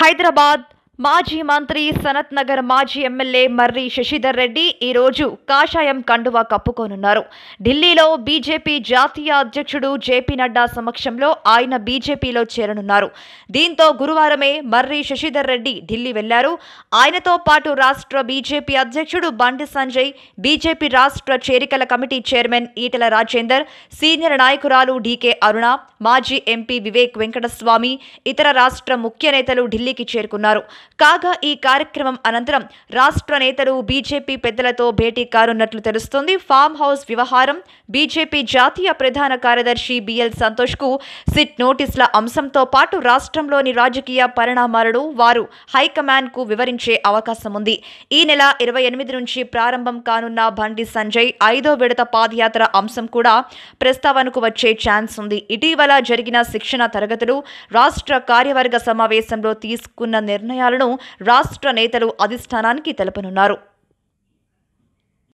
హైదరాబాద్ మాజీ మంత్రి సనత్ నగర్ మాజీ ఎమ్మెల్యే మర్రి శశిధర్ రెడ్డి ఈరోజు కాషాయం కండువా కప్పుకోనున్నారు ఢిల్లీలో బీజేపీ జాతీయ అధ్యక్షుడు జేపీ నడ్డా సమక్షంలో ఆయన బీజేపీలో చేరనున్నారు దీంతో గురువారమే మర్రి శశిధర్ రెడ్డి ఢిల్లీ వెళ్లారు ఆయనతో పాటు రాష్ట్ర బీజేపీ అధ్యక్షుడు బండి సంజయ్ బీజేపీ రాష్ట్ర చేరికల committee chairman Etela Rajender senior నాయకురాలు డీకే అరుణ మాజీ ఎంపీ వివేక్ వెంకటస్వామి ఇతర రాష్ట్ర ముఖ్య నేతలు ఢిల్లీకి చేరుకున్నారు కాగా ఈ కార్యక్రమం అనంతరం రాష్ట్ర నేతలు బీజేపీ పెద్దలతో భేటీ కానున్నట్లు తెలుస్తోంది ఫామ్ హౌస్ వ్యవహారం బీజేపీ జాతీయ ప్రధాన కార్యదర్శి బిఎల్ సంతోష్కు సిట్ నోటీసుల అంశంతో పాటు రాష్ట్రంలోని రాజకీయ పరిణామాలను వారు హైకమాండ్కు వివరించే అవకాశం ఉంది ఈ నెల ఇరవై ఎనిమిది నుంచి ప్రారంభం కానున్న బండి సంజయ్ ఐదో విడత పాదయాత్ర అంశం కూడా ప్రస్తావనకు వచ్చే ఛాన్స్ ఉంది ఇటీవల జరిగిన శిక్షణ తరగతులు రాష్ట్ర కార్యవర్గ సమావేశంలో తీసుకున్న నిర్ణయాలు విషయాలను రాష్ట్ర నేతలు అధిష్టానానికి తెలపనున్నారు